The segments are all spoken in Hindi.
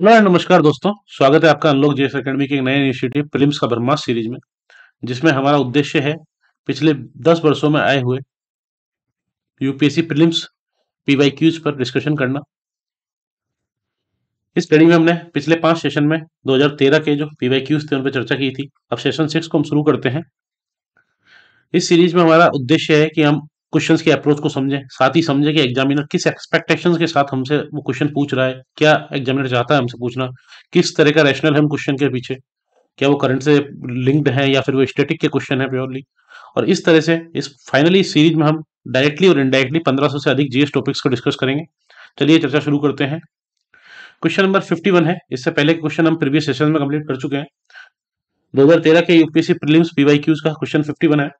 हेलो एंड नमस्कार दोस्तों स्वागत है आपका अनलॉक जेएस अकेडमी के एक नए इनिशिएटिव प्रीलिम्स का ब्रह्मा सीरीज में जिसमें हमारा उद्देश्य है पिछले दस वर्षों में आए हुए यूपीएससी पीवाई पीवाईक्यूज पर डिस्कशन करना इस स्टडी में हमने पिछले पांच सेशन में 2013 के जो पीवाईक्यूज थे उन पर चर्चा की थी अब सेशन सिक्स को हम शुरू करते हैं इस सीरीज में हमारा उद्देश्य है कि हम क्वेश्चन के अप्रोच को समझें साथ ही समझें कि एग्जामिनर किस एक्सपेक्टेशंस के साथ हमसे वो क्वेश्चन पूछ रहा है क्या एग्जामिनर चाहता है हमसे पूछना किस तरह का रैशनल है हम क्वेश्चन के पीछे क्या वो करंट से लिंक्ड है या फिर वो स्टेटिक के क्वेश्चन है प्योरली और इस तरह से इस फाइनली सीरीज में हम डायरेक्टली और इनडायरेक्टली पंद्रह से अधिक जीएस टॉपिक्स को डिस्कस करेंगे चलिए चर्चा शुरू करते हैं क्वेश्चन नंबर फिफ्टी है इससे पहले क्वेश्चन हम प्रीवियस सेशन में कम्प्लीट कर चुके हैं दो के यूपीएससी प्रीलिम्स पीवाई का क्वेश्चन फिफ्टी है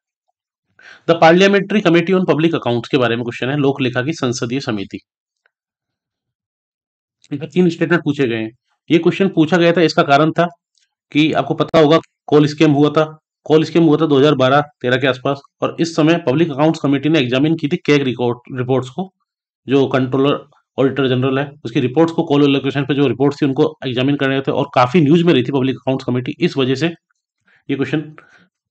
the parliamentary committee on public account के बारे में क्वेश्चन है लोक लेखा की संसदीय समिति तीन स्टेटमेंट पूछे गए ये क्वेश्चन पूछा गया था इसका कारण था कि आपको पता होगा कॉल स्कैम हुआ था कॉल स्कैम हुआ था 2012-13 के आसपास और इस समय पब्लिक अकाउंट्स कमेटी ने एग्जामिन की थी कैग रिकॉर्ड रिपोर्ट्स को जो कंट्रोलर ऑडिटर जनरल है उसकी रिपोर्ट्स को कॉल लोकेशन पे जो रिपोर्ट्स थी उनको एग्जामिन करने थे और काफी न्यूज में रही थी पब्लिक अकाउंट्स कमेटी इस वजह से ये क्वेश्चन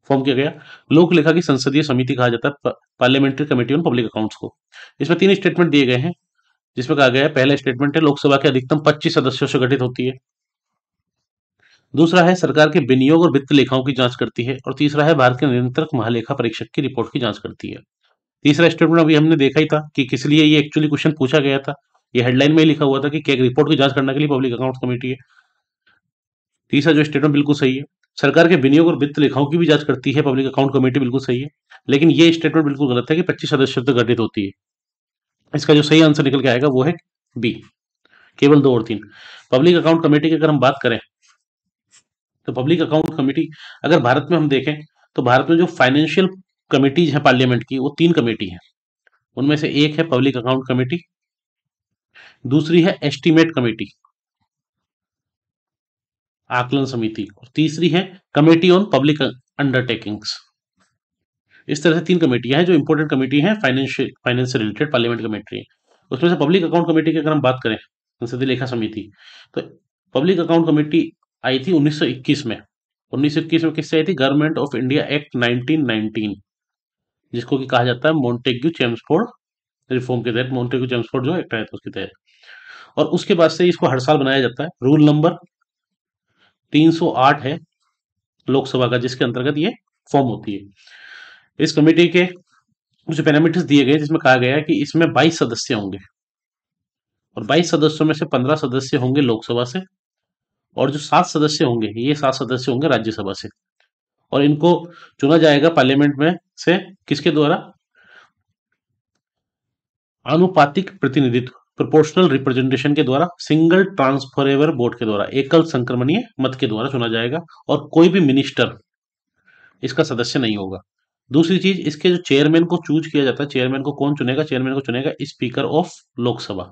फॉर्म किया गया लोक लेखा की संसदीय समिति कहा जाता है parliamentary committee on public accounts को इसमें तीन स्टेटमेंट दिए गए हैं जिसमें कहा गया है पहला स्टेटमेंट है लोकसभा के अधिकतम 25 सदस्यों से गठित होती है दूसरा है सरकार के विनियोग और वित्त लेखाओं की जांच करती है और तीसरा है भारत के निरंतर महालेखा परीक्षक की रिपोर्ट की जांच करती है तीसरा स्टेटमेंट अभी हमने देखा ही था कि किस लिए ये एक्चुअली क्वेश्चन पूछा गया था ये हेडलाइन में ही लिखा हुआ था कि रिपोर्ट की जांच करने के लिए पब्लिक अकाउंट कमेटी है तीसरा जो स्टेटमेंट बिल्कुल सही है सरकार के विनियोग और वित्त लेखाओं की भी जांच करती है पब्लिक अकाउंट कमेटी बिल्कुल सही है लेकिन ये स्टेटमेंट बिल्कुल गलत है कि पच्चीस सदस्य से गठित होती है इसका जो सही आंसर निकल के आएगा वो है बी केवल दो और तीन पब्लिक अकाउंट कमेटी की अगर हम बात करें तो पब्लिक अकाउंट कमेटी अगर भारत में हम देखें तो भारत में जो फाइनेंशियल कमेटीज है पार्लियामेंट की वो तीन कमेटी है उनमें से एक है पब्लिक अकाउंट कमेटी दूसरी है एस्टीमेट कमेटी आकलन समिति और तीसरी है कमेटी ऑन पब्लिक अंडरटेकिंग्स इस तरह से तीन कमेटियां हैं जो इंपोर्टेंट कमेटी हैं financial finance related parliament committee उसमें से पब्लिक अकाउंट कमेटी की अगर हम बात करें संसदीय लेखा समिति तो पब्लिक अकाउंट कमेटी आई थी 1921 में 1921 में किससे आई थी गवर्नमेंट ऑफ इंडिया एक्ट 1919 जिसको कि कहा जाता है मोन्टेग्यू चेम्सफोर्ड रिफॉर्म के तहत मोन्टेग्यू चेम्सफोर्ड जो एक्ट आया था उसके तहत और उसके बाद से इसको हर साल बनाया जाता है रूल नंबर 308 है लोकसभा का जिसके अंतर्गत ये फॉर्म होती है इस कमेटी के कुछ पैरामीटर्स दिए गए जिसमें कहा गया है कि इसमें 22 सदस्य होंगे और 22 सदस्यों में से 15 सदस्य होंगे लोकसभा से और जो सात सदस्य होंगे ये सात सदस्य होंगे राज्यसभा से और इनको चुना जाएगा पार्लियामेंट में से किसके द्वारा अनुपातिक प्रतिनिधित्व प्रोपोर्शनल रिप्रेजेंटेशन के द्वारा सिंगल ट्रांसफरेबल बोर्ड के द्वारा एकल संक्रमणीय मत के द्वारा चुना जाएगा और कोई भी मिनिस्टर इसका सदस्य नहीं होगा दूसरी चीज इसके जो चेयरमैन को चूज किया जाता है चेयरमैन को कौन चुनेगा चेयरमैन को चुनेगा स्पीकर ऑफ लोकसभा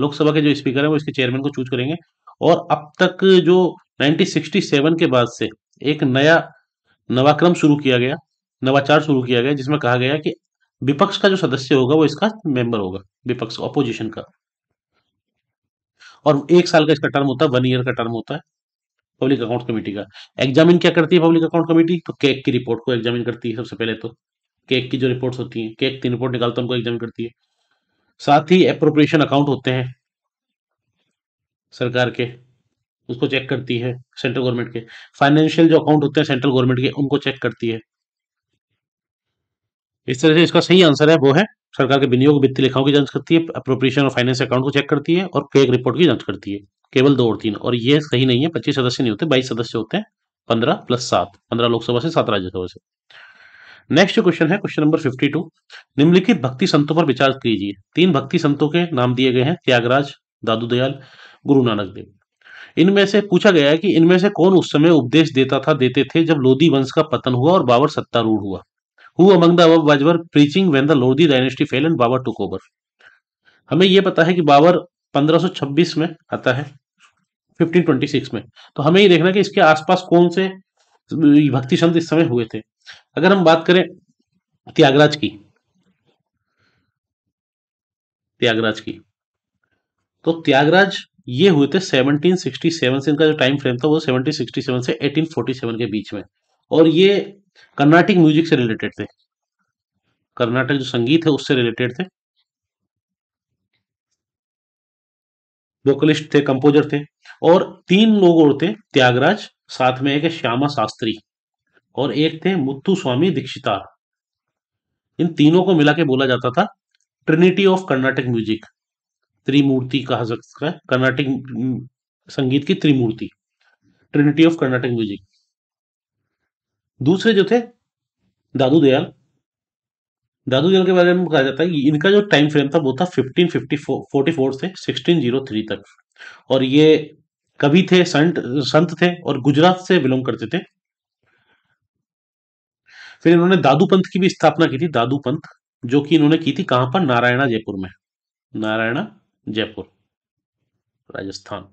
लोकसभा के जो स्पीकर है वो इसके चेयरमैन को चूज करेंगे और अब तक जो 1967 के बाद से एक नया नवाक्रम शुरू किया गया नवाचार शुरू किया गया जिसमें कहा गया कि विपक्ष का जो सदस्य होगा वो इसका मेंबर होगा विपक्ष अपोजिशन का और एक साल का इसका टर्म होता है वन ईयर का टर्म होता है पब्लिक अकाउंट कमेटी का एग्जामिन क्या करती है पब्लिक अकाउंट कमेटी तो केक की रिपोर्ट को एग्जामिन करती है सबसे पहले तो केक की जो रिपोर्ट्स होती है केक की रिपोर्ट निकालता है उनको एग्जामिन करती है साथ ही अप्रोप्रिएशन अकाउंट होते हैं सरकार के उसको चेक करती है सेंट्रल गवर्नमेंट के फाइनेंशियल जो अकाउंट होते हैं सेंट्रल गवर्नमेंट के उनको चेक करती है इस तरह से इसका सही आंसर है वो है सरकार के विनियोग वित्तीय लेखाओं की जांच करती है अप्रोप्रिएशन और फाइनेंस अकाउंट को चेक करती है और फेक रिपोर्ट की जांच करती है केवल दो और तीन और ये सही नहीं है पच्चीस सदस्य नहीं होते बाईस सदस्य होते हैं पंद्रह प्लस सात पंद्रह लोकसभा से सात राज्यसभा से नेक्स्ट क्वेश्चन है क्वेश्चन नंबर फिफ्टी टू निम्नलिखित भक्ति संतों पर विचार कीजिए तीन भक्ति संतों के नाम दिए गए हैं त्यागराज दादू दयाल गुरु नानक देव इनमें से पूछा गया है कि इनमें से कौन उस समय उपदेश देता था देते थे जब लोधी वंश का पतन हुआ और बाबर सत्तारूढ़ हुआ Who among the above was were preaching when the Lodi dynasty fell and Babur took over? हमें ये पता है कि बाबर 1526 में आता है 1526 में तो हमें ये देखना कि इसके आसपास कौन से भक्ति संत इस समय हुए थे अगर हम बात करें त्यागराज की त्यागराज की तो त्यागराज ये हुए थे 1767 से इनका जो टाइम फ्रेम था वो 1767 से 1847 के बीच में और ये कर्नाटिक म्यूजिक से रिलेटेड थे कर्नाटक जो संगीत है उससे रिलेटेड थे वोकलिस्ट थे कंपोजर थे और तीन लोग और थे त्यागराज साथ में एक है श्यामा शास्त्री और एक थे मुत्थु स्वामी दीक्षितार इन तीनों को मिला के बोला जाता था ट्रिनिटी ऑफ कर्नाटक म्यूजिक त्रिमूर्ति कहा सकता है कर्नाटक हम्म, संगीत की त्रिमूर्ति ट्रिनिटी ऑफ कर्नाटक म्यूजिक दूसरे जो थे दादू दयाल दादू दयाल के बारे में कहा जाता है इनका जो टाइम फ्रेम था वो था फिफ्टीन फिफ्टी फोर से सिक्सटीन जीरो थ्री तक और ये कवि थे संत संत थे और गुजरात से बिलोंग करते थे फिर इन्होंने दादू पंथ की भी स्थापना की थी दादू पंथ जो कि इन्होंने की थी कहां पर नारायणा जयपुर में नारायणा जयपुर राजस्थान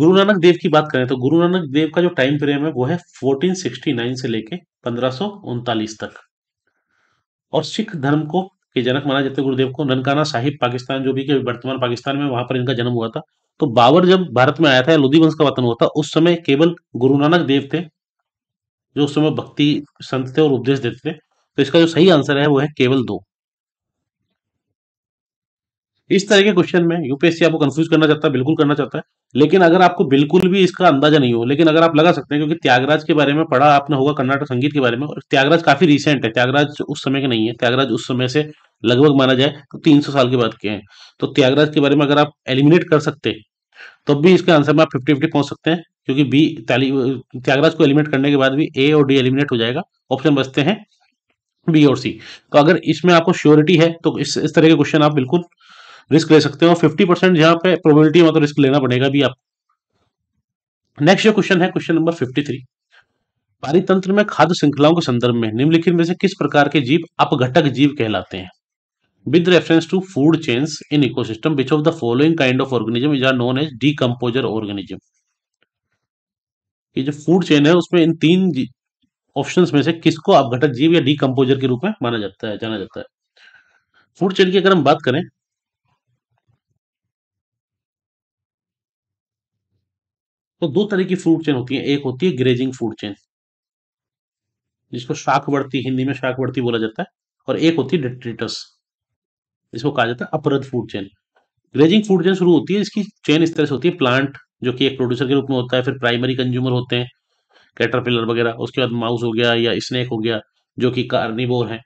गुरु नानक देव की बात करें तो गुरु नानक देव का जो टाइम फ्रेम है वो है 1469 से लेके पंद्रह तक और सिख धर्म को के जनक माना जाते गुरुदेव को ननकाना साहिब पाकिस्तान जो भी के वर्तमान पाकिस्तान में वहां पर इनका जन्म हुआ था तो बाबर जब भारत में आया था लोधी वंश का वतन हुआ था उस समय केवल गुरु नानक देव थे जो उस समय भक्ति संत थे और उपदेश देते थे तो इसका जो सही आंसर है वो है केवल दो इस तरह के क्वेश्चन में यूपीएससी आपको कंफ्यूज करना चाहता है बिल्कुल करना चाहता है लेकिन अगर आपको बिल्कुल भी इसका अंदाजा नहीं हो लेकिन अगर आप लगा सकते हैं क्योंकि त्यागराज के बारे में पढ़ा आपने होगा कर्नाटक संगीत के बारे में और त्यागराज काफी रिसेंट है त्यागराज उस समय के नहीं है त्यागराज उस समय से लगभग माना जाए तो 300 साल के बाद के हैं तो त्यागराज के बारे में अगर आप एलिमिनेट कर सकते तब तो भी इसके आंसर में आप फिफ्टी फिफ्टी पहुंच सकते हैं क्योंकि बी त्यागराज को एलिमिनेट करने के बाद भी ए और डी एलिमिनेट हो जाएगा ऑप्शन बचते हैं बी और सी तो अगर इसमें आपको श्योरिटी है तो इस इस तरह के क्वेश्चन आप बिल्कुल रिस्क ले सकते हो फिफ्टी परसेंट यहाँ पे प्रोबेबिलिटी मतलब रिस्क लेना पड़ेगा भी आप नेक्स्ट जो क्वेश्चन है क्वेश्चन नंबर फिफ्टी थ्री पारितंत्र में खाद्य श्रृंखलाओं के संदर्भ में निम्नलिखित में से किस प्रकार के जीव अपघटक जीव कहलाते हैं with reference to food chains in ecosystem which of the following kind of organism is are known as decomposer organism जो फूड चेन है उसमें इन तीन ऑप्शंस में से किसको अपघटक जीव या डीकम्पोजर के रूप में माना जाता है जाना जाता है फूड चेन की अगर हम बात करें तो दो तरह की फूड चेन होती है एक होती है ग्रेजिंग फूड चेन जिसको शाकवर्ती हिंदी में शाकवर्ती बोला जाता है और एक होती है डिट्रिटस इसको कहा जाता है अपरद food chain grazing food chain शुरू होती है इसकी चेन इस तरह से होती है प्लांट जो कि एक प्रोड्यूसर के रूप में होता है फिर प्राइमरी कंज्यूमर होते हैं कैटरपिलर वगैरह उसके बाद माउस हो गया या स्नेक हो गया जो कि कार्निवोर है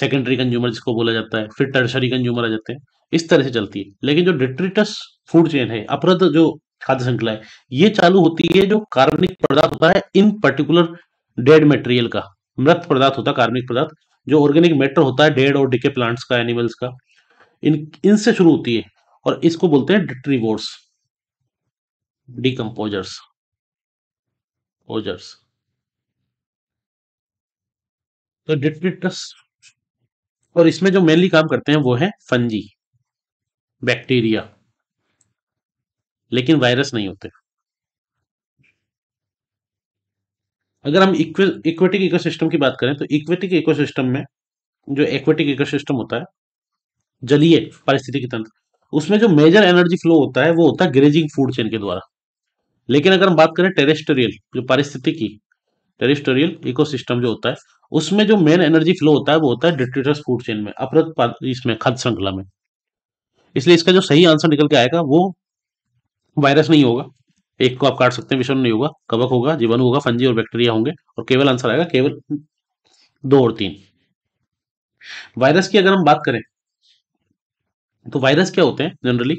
सेकेंडरी कंज्यूमर जिसको बोला जाता है फिर टर्शरी कंज्यूमर आ जाते हैं इस तरह से चलती है लेकिन जो डिट्रिटस फूड चेन है अपरद जो खाद्य श्रृंखला है ये चालू होती है जो कार्बनिक पदार्थ होता है इन पर्टिकुलर डेड मटेरियल का मृत पदार्थ होता है कार्बनिक पदार्थ जो ऑर्गेनिक मैटर होता है डेड और डिके प्लांट्स का एनिमल्स का इन इनसे शुरू होती है और इसको बोलते हैं डिट्रीवोर्स डिकम्पोजर्स ओजर्स तो डिट्रिटस और इसमें जो मेनली काम करते हैं वो है फंजी बैक्टीरिया लेकिन वायरस नहीं होते अगर हम इक्वेटिक इकोसिस्टम की बात करें तो इक्वेटिक इकोसिस्टम में जो एक्वेटिक इकोसिस्टम होता है जलीय पारिस्थितिकी तंत्र उसमें जो मेजर एनर्जी फ्लो होता है वो होता है ग्रेजिंग फूड चेन के द्वारा लेकिन अगर हम बात करें टेरेस्टोरियल जो पारिस्थितिकी टेरेस्टोरियल इकोसिस्टम जो होता है उसमें जो मेन एनर्जी फ्लो होता है वो होता है डिट्रिटस फूड चेन में अपरत इसमें खाद्य श्रृंखला में इसलिए इसका जो सही आंसर निकल के आएगा वो वायरस नहीं होगा एक को आप काट सकते हैं विषाणु नहीं होगा कवक होगा जीवन होगा फंजी और बैक्टीरिया होंगे और केवल आंसर आएगा केवल दो और तीन वायरस की अगर हम बात करें तो वायरस क्या होते हैं जनरली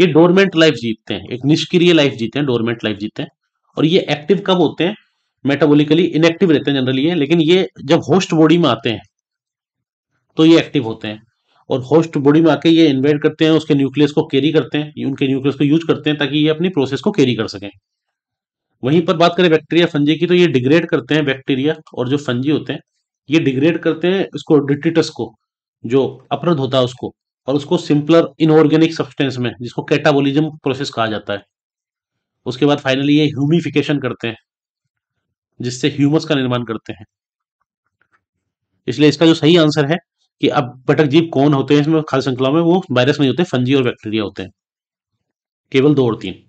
ये डोरमेंट लाइफ जीतते हैं एक निष्क्रिय लाइफ जीते हैं डोरमेंट लाइफ जीते हैं और ये एक्टिव कब होते हैं मेटाबोलिकली इनएक्टिव रहते हैं जनरली ये लेकिन ये जब होस्ट बॉडी में आते हैं तो ये एक्टिव होते हैं और होस्ट बॉडी में आके ये इन्वेट करते हैं उसके न्यूक्लियस को कैरी करते हैं उनके न्यूक्लियस को यूज करते हैं ताकि ये अपनी प्रोसेस को कैरी कर सकें वहीं पर बात करें बैक्टीरिया फंजी की तो ये डिग्रेड करते हैं बैक्टीरिया और जो फंजी होते हैं ये डिग्रेड करते हैं इसको डिटिटस को जो अपरध होता है उसको और उसको सिंपलर इनऑर्गेनिक सब्सटेंस में जिसको कैटाबोलिज्म प्रोसेस कहा जाता है उसके बाद फाइनली ये ह्यूमिफिकेशन करते हैं जिससे ह्यूमस का निर्माण करते हैं इसलिए इसका जो सही आंसर है कि अब पटक जीव कौन होते हैं इसमें खाद्य श्रृंखला में वो वायरस नहीं होते फंजी और बैक्टीरिया होते हैं केवल दो और तीन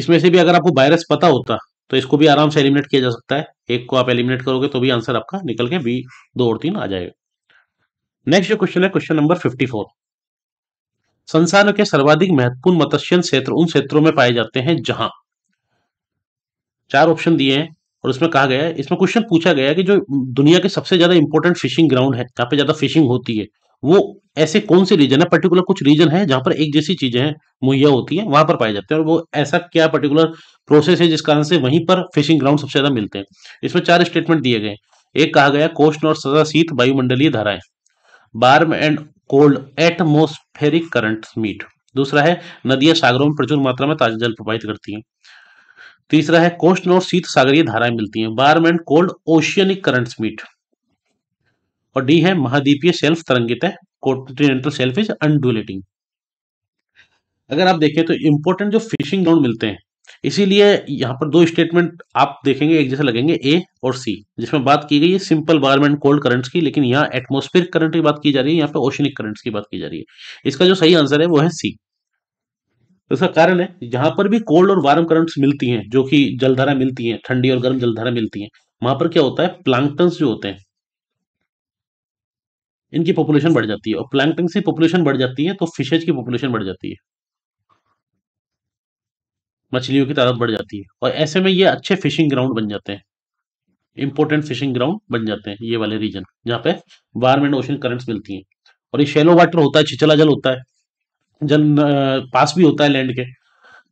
इसमें से भी अगर आपको वायरस पता होता तो इसको भी आराम से एलिमिनेट किया जा सकता है एक को आप एलिमिनेट करोगे तो भी आंसर आपका निकल के बी दो और तीन आ जाएगा नेक्स्ट जो क्वेश्चन है क्वेश्चन नंबर फिफ्टी फोर संसार के सर्वाधिक महत्वपूर्ण मत्स्य क्षेत्र उन क्षेत्रों में पाए जाते हैं जहां चार ऑप्शन दिए हैं और उसमें कहा गया है इसमें क्वेश्चन पूछा गया है कि जो दुनिया के सबसे ज्यादा इंपॉर्टेंट फिशिंग ग्राउंड है जहाँ पे ज्यादा फिशिंग होती है वो ऐसे कौन से रीजन है पर्टिकुलर कुछ रीजन है जहाँ पर एक जैसी चीजें हैं मुहैया होती है वहां पर पाए जाते हैं और वो ऐसा क्या पर्टिकुलर प्रोसेस है जिस कारण से वहीं पर फिशिंग ग्राउंड सबसे ज्यादा मिलते हैं इसमें चार स्टेटमेंट दिए गए एक कहा गया कोस्ट और सदा शीत वायुमंडलीय धाराएं warm and cold atmospheric current meet दूसरा है नदियां सागरों में प्रचुर मात्रा में ताजा जल प्रवाहित करती हैं तीसरा है कोस्ट और शीत सागरीय धाराएं मिलती हैं warm and cold oceanic currents meet और डी है महाद्वीपीय सेल्फ तरंगित है कॉन्टिनेंटल सेल्फ इज अनडुलेटिंग अगर आप देखें तो इंपॉर्टेंट जो फिशिंग ग्राउंड मिलते हैं इसीलिए यहाँ पर दो स्टेटमेंट आप देखेंगे एक जैसे लगेंगे ए और सी जिसमें बात की गई है सिंपल वार्म कोल्ड करंट्स की लेकिन यहाँ एटमोस्फेरिक करंट की बात की जा रही है यहाँ पे ओशनिक करंट्स की बात की जा रही है इसका जो सही आंसर है वो है सी तो इसका कारण है जहां पर भी कोल्ड और वार्म करंट्स मिलती हैं जो कि जलधारा मिलती है ठंडी और गर्म जलधारा मिलती है वहां पर क्या होता है प्लांगटन जो होते हैं इनकी पॉपुलेशन बढ़ जाती है और प्लैंकटन से पॉपुलेशन बढ़ जाती है तो फिशेज की पॉपुलेशन बढ़ जाती है मछलियों की तादाद बढ़ जाती है और ऐसे में ये अच्छे फिशिंग ग्राउंड बन जाते हैं इंपॉर्टेंट फिशिंग ग्राउंड बन जाते हैं ये वाले रीजन जहां पे वार्म एंड ओशन करंट्स मिलती हैं और ये शेलो वाटर होता है छिचला जल होता है जन पास भी होता है लैंड के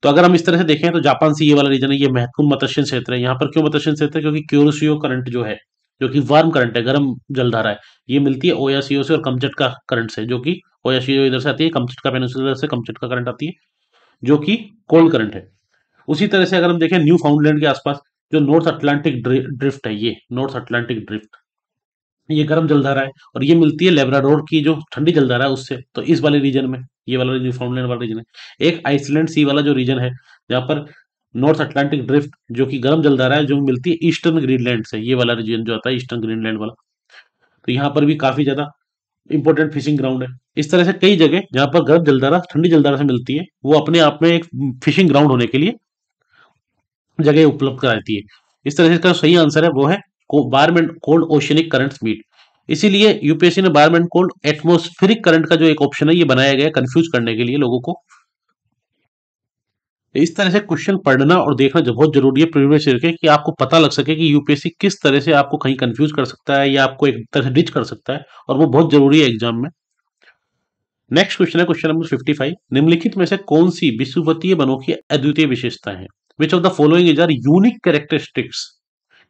तो अगर हम इस तरह से देखें तो जापान से ये वाला रीजन है ये महत्वपूर्ण मत्स्य क्षेत्र है यहाँ पर क्यों मत्स्य क्षेत्र है क्योंकि क्यूरोसियो करंट जो है जो कि वार्म करंट है गर्म जलधारा है ये मिलती है ओयासीओ से और कमचट का करंट से जो कि ओयासीओ इधर से आती है कमचट का से कमचट का करंट आती है जो कि कोल्ड करंट है उसी तरह से अगर हम देखें न्यू फाउंडलैंड के आसपास जो नॉर्थ अटलांटिक ड्रिफ्ट है ये नॉर्थ अटलांटिक ड्रिफ्ट ये गर्म जलधारा है और ये मिलती है लेबराडोर की जो ठंडी जलधारा है उससे तो इस वाले रीजन में ये वाला रीजन फाउंडलैंड वाला रीजन है एक आइसलैंड सी वाला जो रीजन है जहां पर नॉर्थ अटलांटिक ड्रिफ्ट जो कि गर्म जलधारा है जो मिलती है ईस्टर्न ग्रीनलैंड से ये वाला रीजन जो आता है ईस्टर्न ग्रीनलैंड वाला तो यहाँ पर भी काफी ज्यादा इंपॉर्टेंट फिशिंग ग्राउंड है इस तरह से कई जगह जहां पर गर्म जलधारा ठंडी जलधारा से मिलती है वो अपने आप में एक फिशिंग ग्राउंड होने के लिए जगह उपलब्ध कराती है इस तरह से इसका सही आंसर है वो है warm and cold oceanic current meet इसीलिए यूपीएससी ने बारमेंट कोल्ड एटमोस्फेरिक करंट का जो एक ऑप्शन है ये बनाया गया कंफ्यूज करने के लिए लोगों को इस तरह से क्वेश्चन पढ़ना और देखना बहुत जरूरी है प्रीवियस ईयर के कि आपको पता लग सके कि यूपीएससी किस तरह से आपको कहीं कंफ्यूज कर सकता है या आपको एक तरह से डिच कर सकता है और वो बहुत जरूरी है एग्जाम में नेक्स्ट क्वेश्चन है क्वेश्चन नंबर 55 निम्नलिखित में से कौन सी विश्ववतीय वनों की अद्वितीय विशेषता है which of the following is are unique characteristics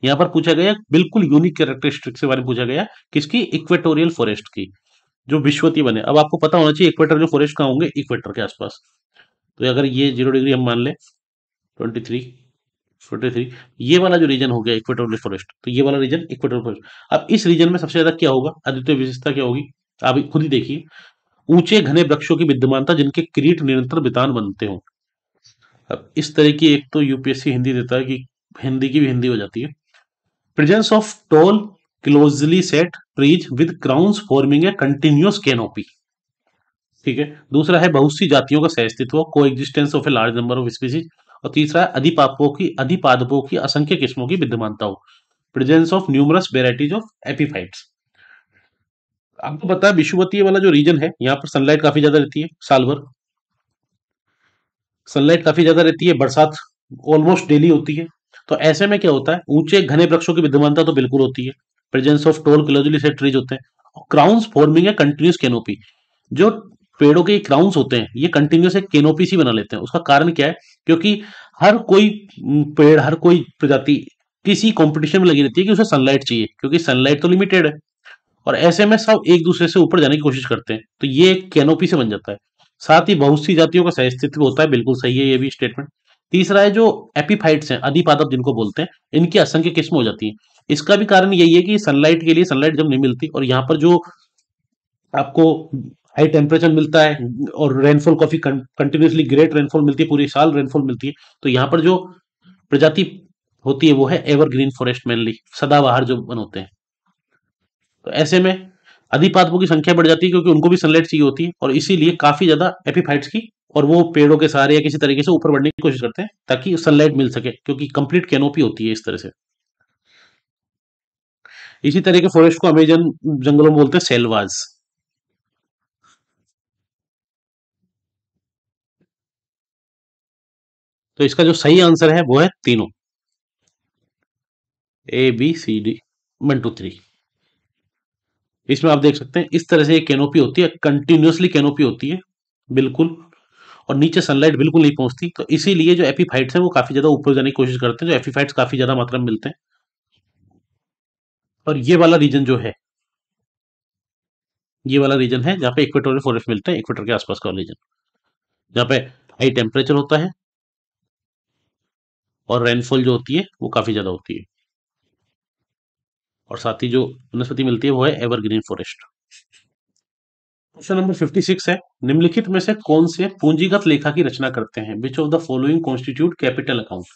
यहाँ पर पूछा गया बिल्कुल यूनिक कैरेक्टरिस्टिक्स के बारे में पूछा गया किसकी इक्वेटोरियल फॉरेस्ट की जो विश्वती बने अब आपको पता होना चाहिए इक्वेटोरियल फॉरेस्ट कहाँ होंगे इक्वेटर के आसपास तो अगर ये जीरो डिग्री हम मान लें ट्वेंटी थ्री फोर्टी थ्री ये वाला जो रीजन हो गया इक्वेटोरियल फॉरेस्ट तो ये वाला रीजन इक्वेटोरियल फॉरेस्ट अब इस रीजन में सबसे ज्यादा क्या होगा अद्वितीय विशेषता क्या होगी आप खुद ही देखिए ऊंचे घने वृक्षों की विद्यमानता जिनके क्रीट निरंतर वितान बनते हो अब इस तरह की एक तो यूपीएससी हिंदी देता है कि हिंदी की भी हिंदी हो जाती है presence of tall closely set trees with crowns forming a continuous canopy ठीक है दूसरा है बहुत सी जातियों का सहस्तित्व coexistence of a large number of species और तीसरा है अधिपापों की अधिपादपों की असंख्य किस्मों की विद्यमानता हो presence of numerous varieties of epiphytes आपको पता है विश्ववती वाला जो रीजन है यहाँ पर सनलाइट काफी ज्यादा रहती है साल भर सनलाइट काफी ज्यादा रहती है बरसात ऑलमोस्ट डेली होती है तो ऐसे में क्या होता है ऊंचे घने वृक्षों की विद्यमानता तो बिल्कुल होती है presence of tall closely set trees होते हैं क्राउन्स फॉर्मिंग है कंटिन्यूस केनोपी जो पेड़ों के क्राउन्स होते हैं ये कंटिन्यूस एक केनोपी सी बना लेते हैं उसका कारण क्या है क्योंकि हर कोई पेड़ हर कोई प्रजाति किसी कंपटीशन में लगी रहती है कि उसे सनलाइट चाहिए क्योंकि सनलाइट तो लिमिटेड है और ऐसे में सब एक दूसरे से ऊपर जाने की कोशिश करते हैं तो ये एक कैनोपी से बन जाता है साथ ही बहुत सी जातियों का अस्तित्व होता है बिल्कुल सही है ये भी स्टेटमेंट तीसरा है जो एपीफाइट्स हैं अधिपादप जिनको बोलते हैं इनकी असंख्य किस्म हो जाती है इसका भी कारण यही है कि सनलाइट के लिए सनलाइट जब नहीं मिलती और यहाँ पर जो आपको हाई टेम्परेचर मिलता है और रेनफॉल काफी कंटिन्यूसली ग्रेट रेनफॉल मिलती है पूरे साल रेनफॉल मिलती है तो यहाँ पर जो प्रजाति होती है वो है एवरग्रीन फॉरेस्ट मेनली सदाबहार जो वन होते हैं तो ऐसे में अधिपादपों की संख्या बढ़ जाती है क्योंकि उनको भी सनलाइट चाहिए होती है और इसीलिए काफी ज्यादा एपीफाइट्स की और वो पेड़ों के सहारे या किसी तरीके से ऊपर बढ़ने की कोशिश करते हैं ताकि सनलाइट मिल सके क्योंकि कंप्लीट कैनोपी होती है इस तरह से इसी तरह के फॉरेस्ट को अमेजन जंगलों में बोलते हैं सेलवाज तो इसका जो सही आंसर है वो है तीनों A B C D one two three इसमें आप देख सकते हैं इस तरह से ये कैनोपी होती है कंटिन्यूसली कैनोपी होती है बिल्कुल और नीचे सनलाइट बिल्कुल नहीं पहुंचती तो इसीलिए जो एपीफाइट्स हैं वो काफी ज्यादा ऊपर जाने की कोशिश करते हैं जो एपीफाइट्स काफी ज्यादा मात्रा में मिलते हैं और ये वाला रीजन जो है ये वाला रीजन है जहाँ पे इक्वेटोरियल फॉरेस्ट मिलते हैं इक्वेटर के आसपास का रीजन जहां पे हाई टेम्परेचर होता है और रेनफॉल जो होती है वो काफी ज्यादा होती है और साथ ही जो वनस्पति मिलती है वो है एवरग्रीन फॉरेस्ट क्वेश्चन नंबर 56 है निम्नलिखित में से कौन से पूंजीगत लेखा की रचना करते हैं which of the following constitute capital account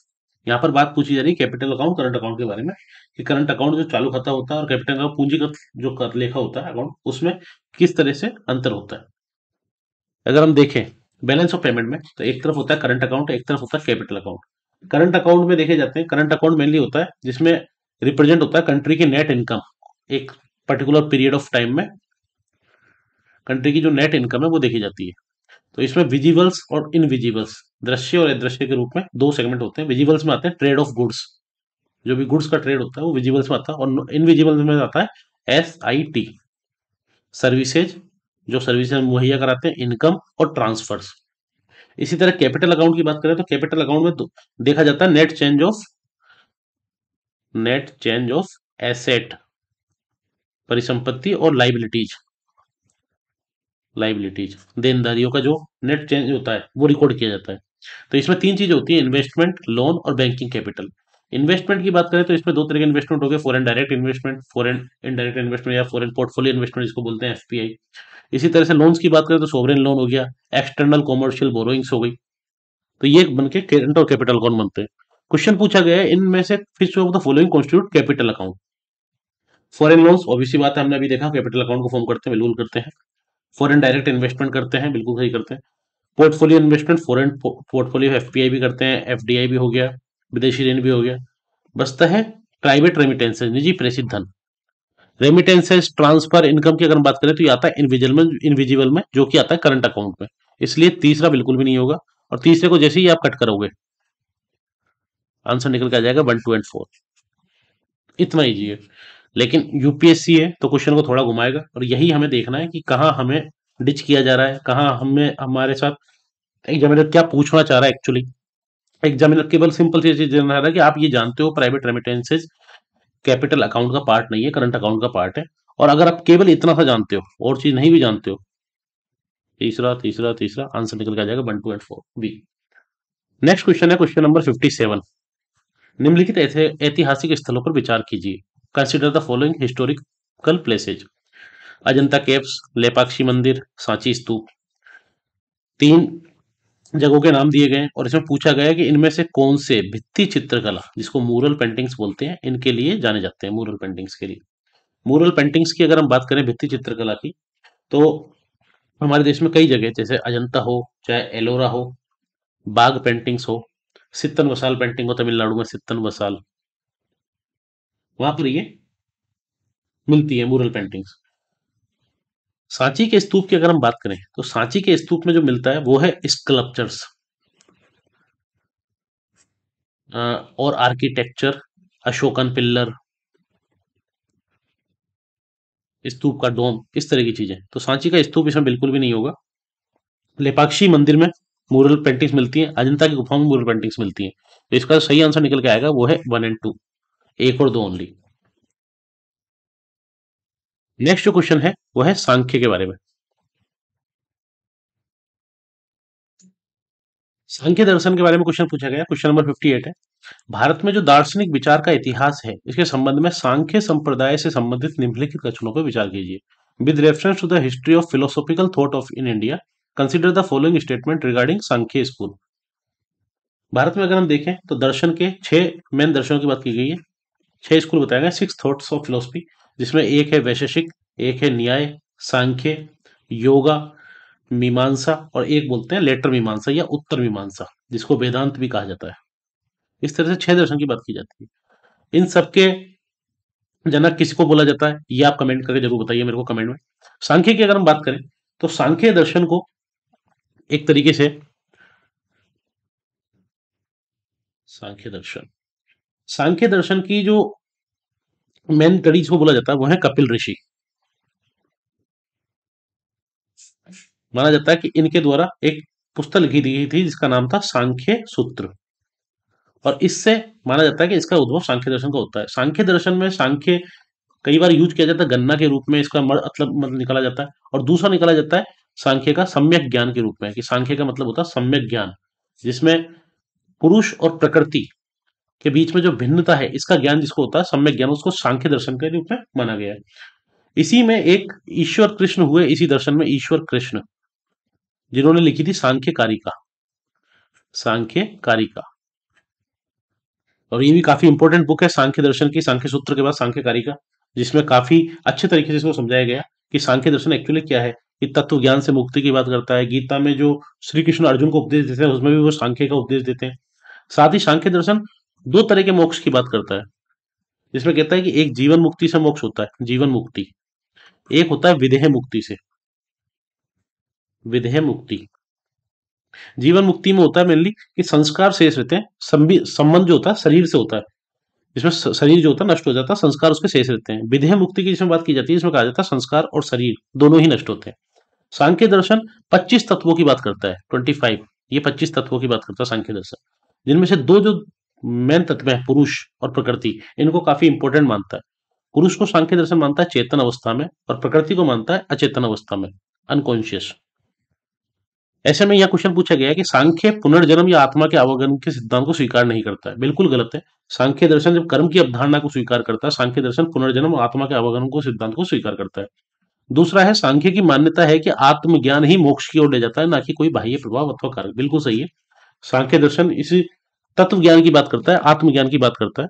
यहाँ पर बात पूछी जा रही है कैपिटल अकाउंट करंट अकाउंट के बारे में कि करंट अकाउंट जो चालू खाता होता है और कैपिटल अकाउंट पूंजीगत जो कर लेखा होता है अकाउंट उसमें किस तरह से अंतर होता है अगर हम देखें बैलेंस ऑफ पेमेंट में तो एक तरफ होता है करंट अकाउंट एक तरफ होता है कैपिटल अकाउंट करंट अकाउंट में देखे जाते हैं करंट अकाउंट मेनली होता है जिसमें रिप्रेजेंट होता है कंट्री की नेट इनकम एक पर्टिकुलर पीरियड ऑफ टाइम में कंट्री की जो नेट इनकम है वो देखी जाती है तो इसमें विजिबल्स और इनविजिबल्स दृश्य और अदृश्य के रूप में दो सेगमेंट होते हैं विजिबल्स में आते हैं ट्रेड ऑफ गुड्स जो भी गुड्स का ट्रेड होता है वो विजिबल्स में आता है और इनविजिबल्स में आता है एस आई टी सर्विसेज जो सर्विस मुहैया कराते हैं इनकम और ट्रांसफर्स इसी तरह कैपिटल अकाउंट की बात करें तो कैपिटल अकाउंट में तो देखा जाता है net change of net change of asset परिसंपत्ति और लाइबिलिटीज लाइबिलिटीज देनदारियों का जो नेट चेंज होता है वो रिकॉर्ड किया जाता है तो इसमें तीन चीजें होती है इन्वेस्टमेंट लोन और बैंकिंग कैपिटल इन्वेस्टमेंट की बात करें तो इसमें दो तरह के इन्वेस्टमेंट हो गए foreign direct investment foreign indirect investment या फॉरन पोर्टफोलियो इन्वेस्टमेंट जिसको बोलते हैं एफपीआई इसी तरह से लोन्स की बात करें तो सोवरेन लोन हो गया एक्सटर्नल कॉमर्शियल बोरोइंग्स हो गई तो ये बन के करंट और कैपिटल अकाउंट बनते हैं क्वेश्चन पूछा गया है इनमें से which of the following constitute capital account foreign loans obviously बात है हमने अभी देखा कैपिटल अकाउंट को फॉर्म करते हैं मिलूल करते हैं फॉरन डायरेक्ट इन्वेस्टमेंट करते हैं बिल्कुल सही करते हैं portfolio investment foreign portfolio F भी करते हैं एफ भी हो गया विदेशी ऋण भी हो गया बसता है प्राइवेट रेमिटेंसेज निजी प्रेषित धन रेमिटेंसेज ट्रांसफर इनकम की अगर बात करें तो ये आता है इनविजल में इनविजिबल में जो कि आता है करंट अकाउंट में इसलिए तीसरा बिल्कुल भी नहीं होगा और तीसरे को जैसे ही आप कट करोगे आंसर निकल के आ जाएगा वन टू एंड फोर इतना ही जी लेकिन यूपीएससी है तो क्वेश्चन को थोड़ा घुमाएगा और यही हमें देखना है कि कहाँ हमें डिच किया जा रहा है कहाँ हमें हमारे साथ एग्जामिनर क्या पूछना चाह रहा है एक्चुअली एग्जामिनर केवल सिंपल सी चीज रहा है कि आप ये जानते हो प्राइवेट रेमिटेंसेज कैपिटल अकाउंट का पार्ट नहीं है करंट अकाउंट का पार्ट है और अगर आप केवल इतना सा जानते हो और चीज नहीं भी जानते हो तीसरा तीसरा तीसरा आंसर निकल के आ जाएगा one two and four B next question है क्वेश्चन नंबर फिफ्टी सेवन निम्नलिखित ऐतिहासिक स्थलों पर विचार कीजिए consider the following historical places Ajanta caves Lepakshi मंदिर सांची स्तूप तीन जगहों के नाम दिए गए और इसमें पूछा गया कि इनमें से कौन से भित्ति चित्रकला जिसको मूरल पेंटिंग्स बोलते हैं इनके लिए जाने जाते हैं मूरल पेंटिंग्स के लिए मूरल पेंटिंग्स की अगर हम बात करें भित्ति चित्रकला की तो हमारे देश में कई जगह जैसे अजंता हो चाहे एलोरा हो बाघ पेंटिंग्स हो सितन वसाल पेंटिंग हो तमिलनाडु में सित्तन वसाल वहां पर ये मिलती है मूरल पेंटिंग्स सांची के स्तूप की अगर हम बात करें तो सांची के स्तूप में जो मिलता है वो है स्कल्पचर्स और आर्किटेक्चर अशोकन पिल्लर स्तूप का डोम इस तरह की चीजें तो सांची का स्तूप इसमें बिल्कुल भी नहीं होगा लेपाक्षी मंदिर में मूरल पेंटिंग्स मिलती हैं अजंता की गुफाओं में मूरल पेंटिंग्स मिलती हैं तो इसका सही आंसर निकल के आएगा वो है वन एंड टू एक और दो ओनली नेक्स्ट जो क्वेश्चन है वो है सांख्य के बारे में सांख्य दर्शन के बारे में क्वेश्चन पूछा गया क्वेश्चन नंबर 58 है भारत में जो दार्शनिक विचार का इतिहास है इसके संबंध में सांख्य संप्रदाय से संबंधित निम्नलिखित कथनों पर विचार कीजिए with reference to the history of philosophical thought of in India consider the following statement regarding Sankhya school Bharat में अगर हम देखें तो दर्शन के छह मेन दर्शनों की बात की गई है छह स्कूल बताए गए सिक्स थॉट्स ऑफ फिलोसफी जिसमें एक है वैशेषिक एक है न्याय सांख्य योगा मीमांसा और एक बोलते हैं लेटर मीमांसा या उत्तर मीमांसा जिसको वेदांत भी कहा जाता है इस तरह से छह दर्शन की बात की जाती है इन सबके जनक किसी को बोला जाता है ये आप कमेंट करके जरूर बताइए मेरे को कमेंट में सांख्य की अगर हम बात करें तो सांख्य दर्शन को एक तरीके से सांख्य दर्शन सांख्य दर्शन की जो मेन कड़ी को बोला जाता है वो है कपिल ऋषि माना जाता है कि इनके द्वारा एक पुस्तक लिखी दी गई थी जिसका नाम था सांख्य सूत्र और इससे माना जाता है कि इसका उद्भव सांख्य दर्शन का होता है सांख्य दर्शन में सांख्य कई बार यूज किया जाता है गन्ना के रूप में इसका मतलब मतलब निकाला जाता है और दूसरा निकाला जाता है सांख्य का सम्यक ज्ञान के रूप में कि सांख्य का मतलब होता है सम्यक ज्ञान जिसमें पुरुष और प्रकृति के बीच में जो भिन्नता है इसका ज्ञान जिसको होता है सम्यक ज्ञान उसको सांख्य दर्शन के रूप में माना गया है इसी में एक ईश्वर कृष्ण हुए इसी दर्शन में ईश्वर कृष्ण जिन्होंने लिखी थी सांख्य कारिका सांख्य कारिका और ये भी काफी इंपॉर्टेंट बुक है सांख्य दर्शन की सांख्य सूत्र के बाद सांख्य कारिका जिसमें काफी अच्छे तरीके से इसको समझाया गया कि सांख्य दर्शन एक्चुअली क्या है कि तत्व ज्ञान से मुक्ति की बात करता है गीता में जो श्री कृष्ण अर्जुन को उपदेश देते हैं उसमें भी वो सांख्य का उपदेश देते हैं साथ ही सांख्य दर्शन दो तरह के मोक्ष की बात करता है जिसमें कहता है कि एक जीवन मुक्ति से मोक्ष होता है जीवन मुक्ति एक होता है विधेय मुक्ति से विधेय मुक्ति जीवन मुक्ति में होता है मेनली कि संस्कार शेष रहते हैं संबंध जो होता है शरीर से होता है जिसमें शरीर जो होता है नष्ट हो जाता है संस्कार उसके शेष रहते हैं विधेय मुक्ति की जिसमें बात की जाती है इसमें कहा जाता है संस्कार और शरीर दोनों ही नष्ट होते हैं सांख्य दर्शन 25 तत्वों की बात करता है 25 ये 25 तत्वों की बात करता है सांख्य दर्शन जिनमें से दो जो मेन तत्व है पुरुष और प्रकृति इनको काफी इंपोर्टेंट मानता है पुरुष को सांख्य दर्शन मानता है चेतन अवस्था में और प्रकृति को मानता है अचेतन अवस्था में अनकॉन्शियस ऐसे में यह क्वेश्चन पूछा गया कि सांख्य पुनर्जन्म या आत्मा के आवागमन के सिद्धांत को स्वीकार नहीं करता है बिल्कुल गलत है सांख्य दर्शन जब कर्म की अवधारणा को स्वीकार करता है सांख्य दर्शन पुनर्जन्म आत्मा के आवागमन को सिद्धांत को स्वीकार करता है दूसरा है सांख्य की मान्यता है कि आत्मज्ञान ही मोक्ष की ओर ले जाता है ना कि कोई बाह्य प्रभाव अथवा कारक बिल्कुल सही है सांख्य दर्शन इसी तत्व ज्ञान की बात करता है आत्मज्ञान की बात करता है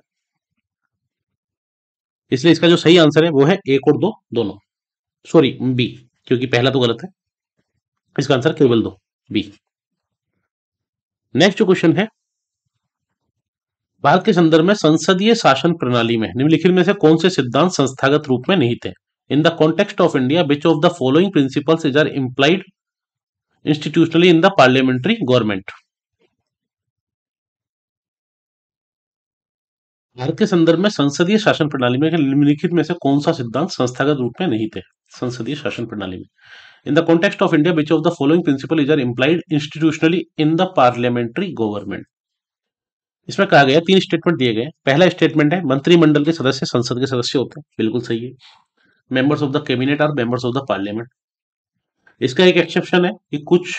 इसलिए इसका जो सही आंसर है वो है एक और दो दोनों सॉरी बी क्योंकि पहला तो गलत है इसका आंसर केवल दो बी नेक्स्ट जो क्वेश्चन है भारत के संदर्भ में संसदीय शासन प्रणाली में निम्नलिखित में से कौन से सिद्धांत संस्थागत रूप में निहित है in the context of India which of the following principles is are implied institutionally in the parliamentary government Bharat के संदर्भ में संसदीय शासन प्रणाली में निम्नलिखित में से कौन सा सिद्धांत संस्थागत रूप में नहीं थे संसदीय शासन प्रणाली में in the context of India which of the following principle is are implied institutionally in the parliamentary government इसमें कहा गया तीन स्टेटमेंट दिए गए पहला स्टेटमेंट है मंत्रिमंडल के सदस्य संसद के सदस्य होते हैं बिल्कुल सही है मेंबर्स ऑफ द कैबिनेट और मेंबर्स ऑफ द पार्लियामेंट इसका एक एक्सेप्शन है कि कुछ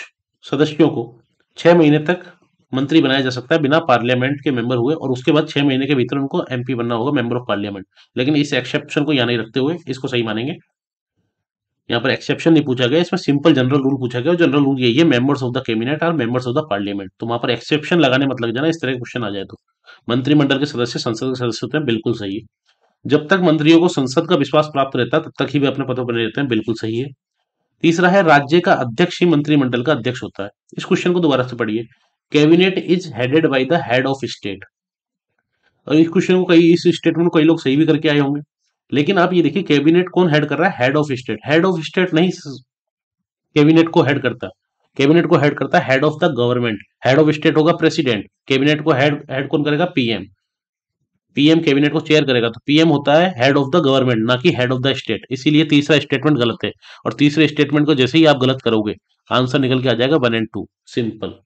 सदस्यों को छह महीने तक मंत्री बनाया जा सकता है बिना पार्लियामेंट के मेंबर हुए और उसके बाद छह महीने के भीतर उनको एमपी बनना होगा मेंबर ऑफ पार्लियामेंट लेकिन इस एक्सेप्शन को यहाँ नहीं रखते हुए इसको सही मानेंगे यहाँ पर एक्सेप्शन नहीं पूछा गया इसमें सिंपल जनरल रूल पूछा गया जनरल रूल यही है मेंबर्स ऑफ द कैबिनेट और मेंबर्स ऑफ द पार्लियामेंट तो वहां पर एक्सेप्शन लगाने मत लग जाना इस तरह के क्वेश्चन आ जाए तो मंत्रिमंडल के सदस्य संसद के सदस्य होते हैं बिल्कुल सही है जब तक मंत्रियों को संसद का विश्वास प्राप्त रहता है तब तक ही वे अपने पदों पर रहते हैं बिल्कुल सही है तीसरा है राज्य का अध्यक्ष ही मंत्रिमंडल का अध्यक्ष होता है इस क्वेश्चन को दोबारा से पढ़िए cabinet is headed by the head of state और इस क्वेश्चन को कई इस स्टेटमेंट को कई लोग सही भी करके आए होंगे लेकिन आप ये देखिए कैबिनेट कौन हेड कर रहा है head of state head of state नहीं कैबिनेट को हेड करता कैबिनेट को हेड करता head of the government head of state होगा प्रेसिडेंट कैबिनेट को हेड हेड कौन करेगा पीएम पीएम कैबिनेट को चेयर करेगा तो पीएम होता है हेड ऑफ द गवर्नमेंट ना कि हेड ऑफ द स्टेट इसीलिए तीसरा स्टेटमेंट गलत है और तीसरे स्टेटमेंट को जैसे ही आप गलत करोगे आंसर निकल के आ जाएगा वन एंड टू सिंपल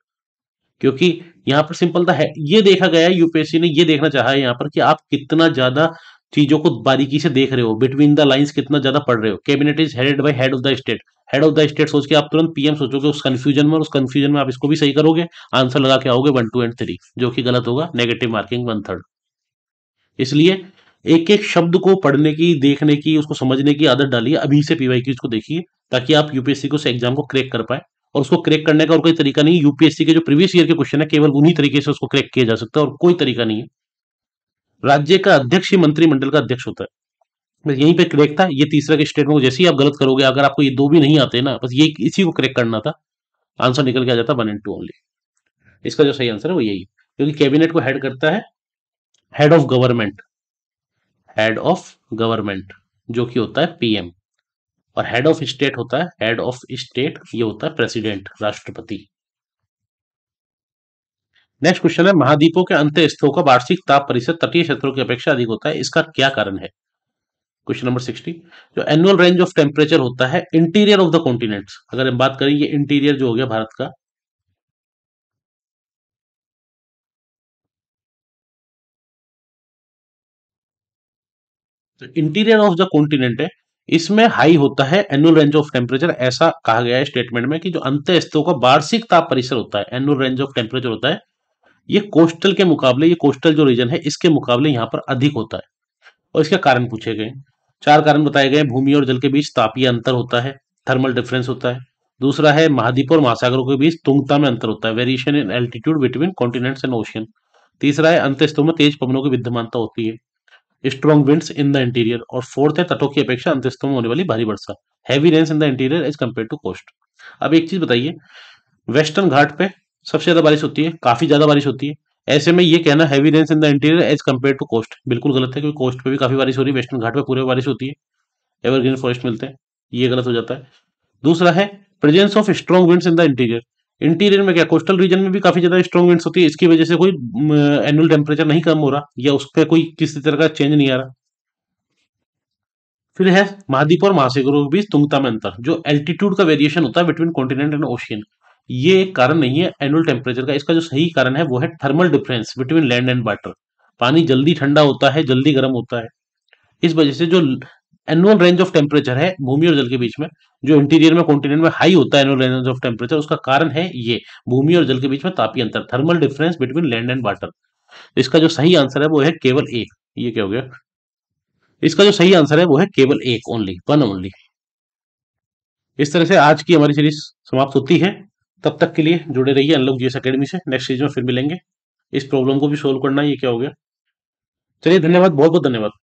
क्योंकि यहाँ पर सिंपल था है ये देखा गया है यूपीएससी ने ये देखना चाहा है यहाँ पर कि आप कितना ज्यादा चीजों को बारीकी से देख रहे हो बिटवीन द लाइंस कितना ज्यादा पढ़ रहे हो cabinet is headed by head of the state head of the state सोच के आप तुरंत पीएम सोचोगे उस कंफ्यूजन में और उस कंफ्यूजन में आप इसको भी सही करोगे आंसर लगा के आओगे वन टू एंड थ्री जो कि गलत होगा नेगेटिव मार्किंग वन थर्ड इसलिए एक एक शब्द को पढ़ने की देखने की उसको समझने की आदत डालिए अभी से पीवाई की उसको देखिए ताकि आप यूपीएससी को एग्जाम को क्रैक कर पाए और उसको क्रैक करने का और कोई तरीका नहीं यूपीएससी के जो प्रीवियस ईयर के क्वेश्चन है केवल उन्हीं तरीके से उसको क्रैक किया जा सकता है और कोई तरीका नहीं है राज्य का अध्यक्ष ही मंत्रिमंडल का अध्यक्ष होता है बस यहीं पे क्रैक था ये तीसरा के स्टेटमेंट जैसे ही आप गलत करोगे अगर आपको ये दो भी नहीं आते ना बस ये इसी को क्रैक करना था आंसर निकल के आ जाता वन एंड टू ओनली इसका जो सही आंसर है वो यही क्योंकि कैबिनेट को हेड करता है head of government head of government जो कि होता है पीएम और हेड ऑफ स्टेट होता है हेड ऑफ स्टेट ये होता है प्रेसिडेंट राष्ट्रपति नेक्स्ट क्वेश्चन है महाद्वीपों के अंत स्थलों का वार्षिक ताप परिसर तटीय क्षेत्रों की अपेक्षा अधिक होता है इसका क्या कारण है क्वेश्चन नंबर सिक्सटी जो एनुअल रेंज ऑफ टेम्परेचर होता है इंटीरियर ऑफ द कॉन्टिनेंट अगर हम बात करें ये इंटीरियर जो हो गया भारत का तो इंटीरियर ऑफ द कॉन्टिनेंट है इसमें हाई होता है एनुअल रेंज ऑफ टेम्परेचर ऐसा कहा गया है स्टेटमेंट में कि जो अंत स्तों का वार्षिक ताप परिसर होता है एनुअल रेंज ऑफ टेम्परेचर होता है ये कोस्टल के मुकाबले ये कोस्टल जो रीजन है इसके मुकाबले यहाँ पर अधिक होता है और इसके कारण पूछे गए चार कारण बताए गए भूमि और जल के बीच तापीय अंतर होता है थर्मल डिफरेंस होता है दूसरा है महाद्वीप और महासागरों के बीच तुंगता में अंतर होता है variation in altitude between continents and ocean तीसरा है अंत में तेज पवनों की विद्यमानता होती है strong winds in the interior और फोर्थ है तटों की अपेक्षा में होने वाली भारी वर्षा heavy rains in the interior as compare to coast अब एक चीज बताइए वेस्टर्न घाट पे सबसे ज्यादा बारिश होती है काफी ज्यादा बारिश होती है ऐसे में ये कहना heavy rains in the interior as compare to coast बिल्कुल गलत है क्योंकि कोस्ट पे भी काफी बारिश हो रही है वेस्टर्न घाट पे पूरे बारिश होती है एवरग्रीन फॉरेस्ट मिलते हैं ये गलत हो जाता है दूसरा है presence of strong winds in the interior interior में क्या कोस्टल रीजन में भी काफी ज्यादा स्ट्रॉन्ग विंड्स होती है इसकी वजह से कोई एनुअल टेम्परेचर नहीं कम हो रहा या उस पर कोई किसी तरह का चेंज नहीं आ रहा फिर है महाद्वीप और महासागरों के बीच तुंगता में अंतर जो एल्टीट्यूड का वेरिएशन होता है बिटवीन कॉन्टिनेंट एंड ओशियन ये एक कारण नहीं है एनुअल टेम्परेचर का इसका जो सही कारण है वो है thermal difference between land and water पानी जल्दी ठंडा होता है जल्दी गर्म होता है इस वजह से जो एनुअल रेंज ऑफ टेम्परेचर है भूमि और जल के बीच में जो इंटीरियर में कॉन्टिनेंट में हाई होता है रेंज ऑफ टेम्परेचर उसका कारण है ये भूमि और जल के बीच में तापी अंतर thermal difference between land and water इसका जो सही आंसर है वो है केवल एक ये क्या हो गया इसका जो सही आंसर है वो है केवल एक ओनली वन ओनली इस तरह से आज की हमारी सीरीज समाप्त होती है तब तक के लिए जुड़े रहिए अनलॉक जीएस अकेडमी से नेक्स्ट सीरीज में फिर मिलेंगे इस प्रॉब्लम को भी सोल्व करना ये क्या हो गया चलिए धन्यवाद बहुत बहुत धन्यवाद